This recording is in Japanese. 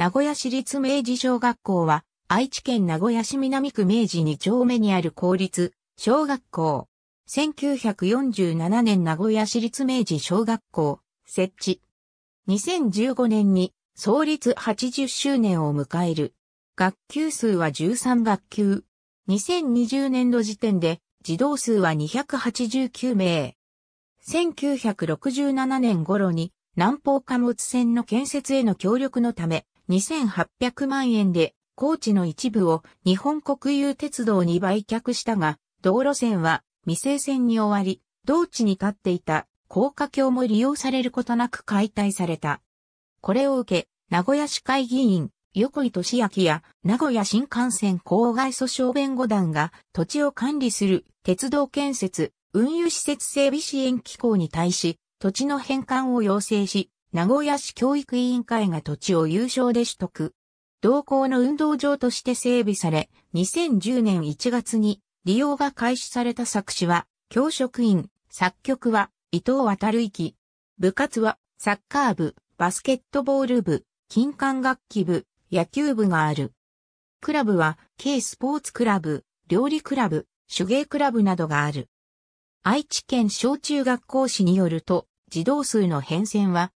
名古屋市立明治小学校は、愛知県名古屋市南区明治2丁目にある公立小学校。1947年名古屋市立明治小学校設置。2015年に創立80周年を迎える。学級数は13学級。2020年度時点で児童数は289名。1967年頃に南方貨物船の建設への協力のため、2800万円で高知の一部を日本国有鉄道に売却したが、道路線は未成線に終わり、同地に立っていた高架橋も利用されることなく解体された。これを受け、名古屋市会議員、横井俊明や名古屋新幹線郊外訴訟弁護団が土地を管理する鉄道建設、運輸施設整備支援機構に対し、土地の返還を要請し、名古屋市教育委員会が土地を優勝で取得。同校の運動場として整備され、2010年1月に利用が開始された作詞は、教職員、作曲は伊藤渡る行。部活はサッカー部、バスケットボール部、金管楽器部、野球部がある。クラブは、軽スポーツクラブ、料理クラブ、手芸クラブなどがある。愛知県小中学校史によると、児童数の変遷は、